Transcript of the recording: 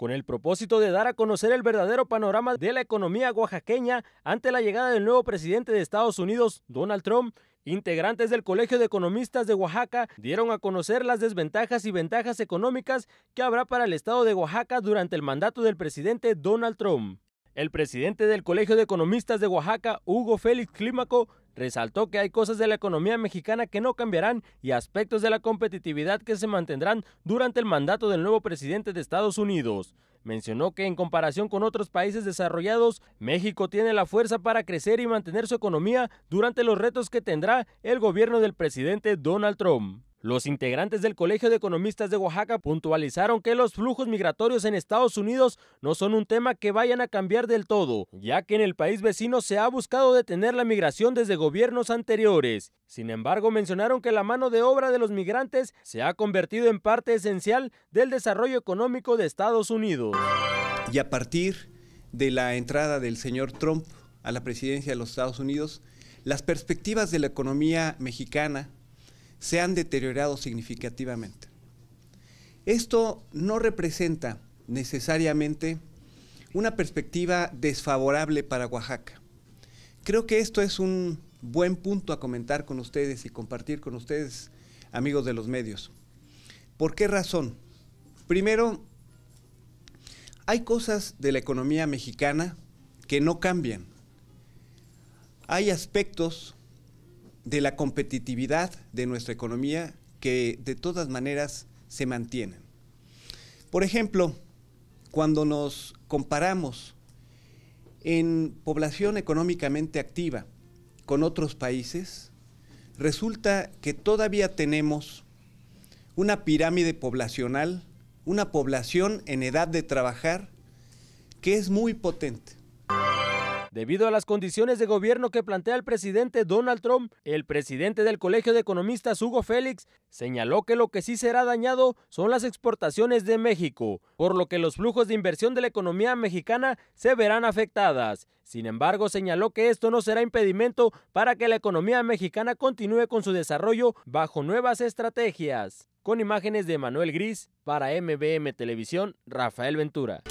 con el propósito de dar a conocer el verdadero panorama de la economía oaxaqueña ante la llegada del nuevo presidente de Estados Unidos, Donald Trump. Integrantes del Colegio de Economistas de Oaxaca dieron a conocer las desventajas y ventajas económicas que habrá para el estado de Oaxaca durante el mandato del presidente Donald Trump. El presidente del Colegio de Economistas de Oaxaca, Hugo Félix Clímaco, Resaltó que hay cosas de la economía mexicana que no cambiarán y aspectos de la competitividad que se mantendrán durante el mandato del nuevo presidente de Estados Unidos. Mencionó que en comparación con otros países desarrollados, México tiene la fuerza para crecer y mantener su economía durante los retos que tendrá el gobierno del presidente Donald Trump. Los integrantes del Colegio de Economistas de Oaxaca puntualizaron que los flujos migratorios en Estados Unidos no son un tema que vayan a cambiar del todo, ya que en el país vecino se ha buscado detener la migración desde gobiernos anteriores. Sin embargo, mencionaron que la mano de obra de los migrantes se ha convertido en parte esencial del desarrollo económico de Estados Unidos. Y a partir de la entrada del señor Trump a la presidencia de los Estados Unidos, las perspectivas de la economía mexicana se han deteriorado significativamente. Esto no representa necesariamente una perspectiva desfavorable para Oaxaca. Creo que esto es un buen punto a comentar con ustedes y compartir con ustedes, amigos de los medios. ¿Por qué razón? Primero, hay cosas de la economía mexicana que no cambian. Hay aspectos de la competitividad de nuestra economía que de todas maneras se mantienen. Por ejemplo, cuando nos comparamos en población económicamente activa con otros países, resulta que todavía tenemos una pirámide poblacional, una población en edad de trabajar que es muy potente. Debido a las condiciones de gobierno que plantea el presidente Donald Trump, el presidente del Colegio de Economistas Hugo Félix señaló que lo que sí será dañado son las exportaciones de México, por lo que los flujos de inversión de la economía mexicana se verán afectadas. Sin embargo, señaló que esto no será impedimento para que la economía mexicana continúe con su desarrollo bajo nuevas estrategias. Con imágenes de Manuel Gris, para MBM Televisión, Rafael Ventura.